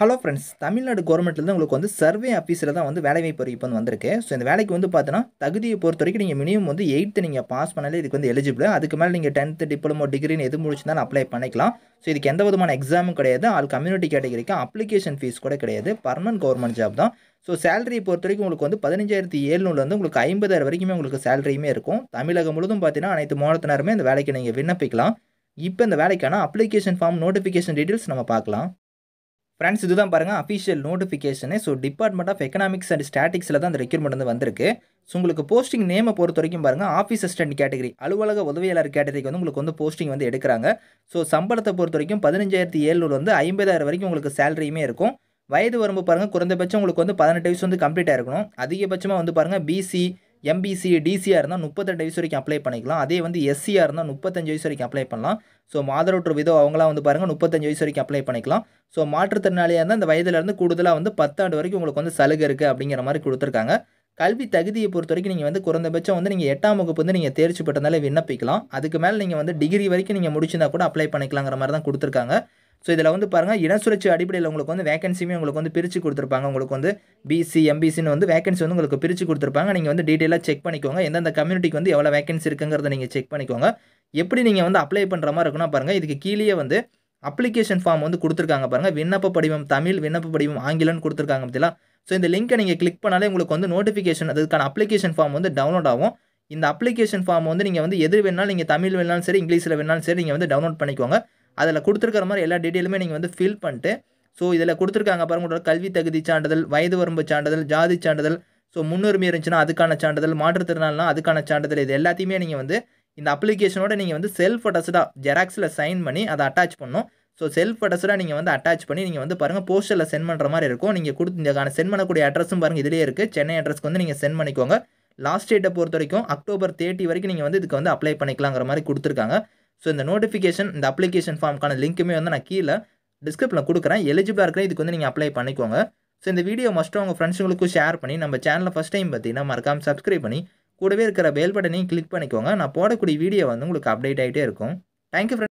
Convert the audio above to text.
hello friends Tamil Nadu கவர்மெண்ட்லேருந்து உங்களுக்கு வந்து சர்வே ஆஃபீஸில் தான் வந்து வேலைவாய்ப்பு அறிவிப்பு வந்து வந்திருக்கு ஸோ இந்த வேலைக்கு வந்து பார்த்தீங்கன்னா தகுதியை பொறுத்த வரைக்கும் நீங்கள் மினிமம் வந்து எயித்து நீங்கள் பாஸ் பண்ணாலே இதுக்கு வந்து எலிஜிபிள் அதுக்கு மேலே நீங்கள் டென்த்து டிப்ளமோ டிகிரின்னு எது முடிச்சுதான் அப்ளை பண்ணிக்கலாம் ஸோ இதுக்கு எந்த விதமான எக்ஸாமும் கிடையாது ஆல் கம்யூனிட்டி கேட்டகரிக்கு அப்ளிகேஷன் ஃபீஸ் கூட கிடையாது பர்மனன்ட் கவர்மெண்ட் ஜாப் தான் ஸோ சேலரியை பொறுத்த வரைக்கும் உங்களுக்கு வந்து பதினஞ்சாயிரத்தி ஏழுநூறுலேருந்து உங்களுக்கு ஐம்பதாயிரம் வரைக்குமே உங்களுக்கு சேலரியுமே இருக்கும் தமிழகம் முழுதும் பார்த்தீங்கன்னா அனைத்து மாநிலத்தினருமே இந்த வேலைக்கு நீங்கள் விண்ணப்பிக்கலாம் இப்போ இந்த வேலைக்கான அப்ளிகேஷன் ஃபார்ம் நோட்டிஃபிகேஷன் டீட்டெயில்ஸ் நம்ம பார்க்கலாம் ஃப்ரெண்ட்ஸ் இதுதான் பாருங்கள் official notification so department of economics and ஸ்டாட்டிக்ஸில் தான் அந்த ரெக்யூர்மெண்ட் வந்து வந்திருக்கு ஸோ உங்களுக்கு போஸ்டிங் நேமை பொறுத்த வரைக்கும் பாருங்கள் ஆஃபீஸ் அசிஸ்டன்ட் கேட்டகரி அலுவலக உதவியாளர் கேட்டகரிக்கு வந்து உங்களுக்கு வந்து போஸ்டிங் வந்து எடுக்கிறாங்க ஸோ சம்பளத்தை பொறுத்த வரைக்கும் பதினஞ்சாயிரத்தி ஏழ்நூறு வந்து ஐம்பதாயிரம் வரைக்கும் உங்களுக்கு சேலரியுமே இருக்கும் வயது வரம்பு பாருங்கள் குறைந்தபட்சம் உங்களுக்கு வந்து பதினெட்டு வயசு வந்து கம்ப்ளீட் இருக்கணும் அதிகபட்சமாக வந்து பாருங்கள் பிசி எம்பிசி டிசியாக இருந்தால் முப்பத்தெட்டு வயசு வரைக்கும் அப்ளை பண்ணிக்கலாம் அதே வந்து எஸ்சியாக இருந்தால் முப்பத்தஞ்சு வயசு வரைக்கும் அப்ளை பண்ணலாம் ஸோ மாதரொற்று விதோ அவங்களாம் வந்து பாருங்கள் முப்பத்தஞ்சு வயசு வரைக்கும் அப்ளை பண்ணிக்கலாம் ஸோ மாற்றுத்திறனாளியாக இருந்தால் இந்த வயதிலேருந்து கூடுதலாக வந்து பத்தாண்டு வரைக்கும் உங்களுக்கு வந்து சலுகை இருக்குது அப்படிங்கிற மாதிரி கொடுத்துருக்காங்க கல்வி தகுதியை பொறுத்த வரைக்கும் நீங்கள் வந்து குறைந்தபட்சம் வந்து நீங்கள் எட்டாம் வகுப்பு வந்து நீங்கள் தேர்ச்சி பெற்றதாலே விண்ணப்பிக்கலாம் அதுக்கு மேலே நீங்கள் வந்து டிகிரி வரைக்கும் நீங்கள் முடிச்சிருந்தா கூட அப்ளை பண்ணிக்கலாங்கிற மாதிரி தான் கொடுத்துருக்காங்க ஸோ இதில் வந்து பாருங்கள் இனசுழற்சி அடிப்படையில் உங்களுக்கு வந்து வேகன்சியுமே உங்களுக்கு வந்து பிரித்து கொடுத்துருப்பாங்க உங்களுக்கு வந்து பிசி எம்பிசின்னு வந்து வேகன்சி வந்து உங்களுக்கு பிரித்து கொடுத்துருப்பாங்க நீங்கள் வந்து டீட்டெயிலாக செக் பண்ணிக்கோங்க எந்தெந்த கம்யூனிட்டிக்கு வந்து எவ்வளோ வேகன்சி இருக்குங்கிறத நீங்கள் செக் பண்ணிக்கோங்க எப்படி நீங்கள் வந்து அப்ளை பண்ணுற மாதிரி இருக்குன்னா பாருங்கள் இதுக்கு கீழே வந்து அப்ளிகேஷன் ஃபார்ம் வந்து கொடுத்துருக்காங்க பாருங்கள் விண்ணப்ப படிவம் தமிழ் விண்ணப்ப படிவம் ஆங்கிலம்னு கொடுத்துருக்காங்க பார்த்தீங்களா ஸோ இந்த லிங்க்கை நீங்கள் கிளிக் பண்ணாலே உங்களுக்கு வந்து நோட்டிஃபிகேஷன் அதுக்கான அப்ளிகேஷன் ஃபார்ம் வந்து டவுன்லோட் ஆகும் இந்த அப்ளிகேஷன் ஃபார்ம் வந்து நீங்கள் வந்து எது வேணாலும் நீங்கள் தமிழ் வேணாலும் சரி இங்கிலீஷில் வேணாலும் சரி நீங்கள் வந்து டவுன்லோட் பண்ணிக்கோங்க அதில் கொடுத்துருக்கிற மாதிரி எல்லா டீட்டெயிலுமே நீங்கள் வந்து ஃபில் பண்ணிட்டு ஸோ இதில் கொடுத்துருக்காங்க பாருங்களோட கல்வி தகுதி சான்றிதழ் வயது வரம்பு சான்றிதழ் ஜாதி சான்றிதழ் ஸோ முன்னுரிமை இருந்துச்சுன்னா அதுக்கான சான்றிதழ் மாற்றுத்திறனாலாம் அதுக்கான சான்றிதழ் இது எல்லாத்தையுமே நீங்கள் வந்து இந்த அப்ளிகேஷனோட நீங்கள் வந்து செல்ஃப் அட்டஸ்டாக ஜெராக்ஸில் சைன் பண்ணி அதை அட்டாச் பண்ணணும் ஸோ செல்ஃப் அட்டஸ்டாக நீங்கள் வந்து அட்டாச் பண்ணி நீங்கள் வந்து பாருங்கள் போஸ்டரில் சென்ட் பண்ணுற மாதிரி இருக்கும் நீங்கள் கொடுத்து இந்த சென்ட் பண்ணக்கூடிய அட்ரஸும் பாருங்கள் இதிலே இருக்குது சென்னை அட்ரஸ்க்கு வந்து நீங்கள் சென்ட் பண்ணிக்கோங்க லாஸ்ட் டேட்டை பொறுத்த வரைக்கும் அக்டோபர் தேர்ட்டி வரைக்கும் நீங்கள் வந்து இதுக்கு வந்து அப்ளை பண்ணிக்கலாங்கிற மாதிரி கொடுத்துருக்காங்க ஸோ இந்த நோட்டிஃபிகேஷன் இந்த அப்ளிகேஷன் ஃபார்முக்கான லிங்க்குமே வந்து நான் கீழே டிஸ்கிரிப்ஷனில் கொடுக்குறேன் எலிஜிபிளாக இருக்கிற இதுக்கு வந்து நீங்கள் அப்ளை பண்ணிக்கோங்க ஸோ இந்த வீடியோ மஸ்ட்டு உங்கள் ஃப்ரெண்ட்ஸுங்களுக்கும் ஷேர் பண்ணி நம்ம சேனலில் ஃபஸ்ட் டைம் பார்த்தீங்கன்னா மறக்காமல் சப்ஸ்கிரைப் பண்ணி கூடவே இருக்கிற பெல் பட்டனையும் கிளிக் பண்ணிக்கோங்க நான் போடக்கூடிய வீடியோ வந்து உங்களுக்கு அப்டேட் ஆகிட்டே இருக்கும் தேங்க்யூ ஃப்ரெண்ட்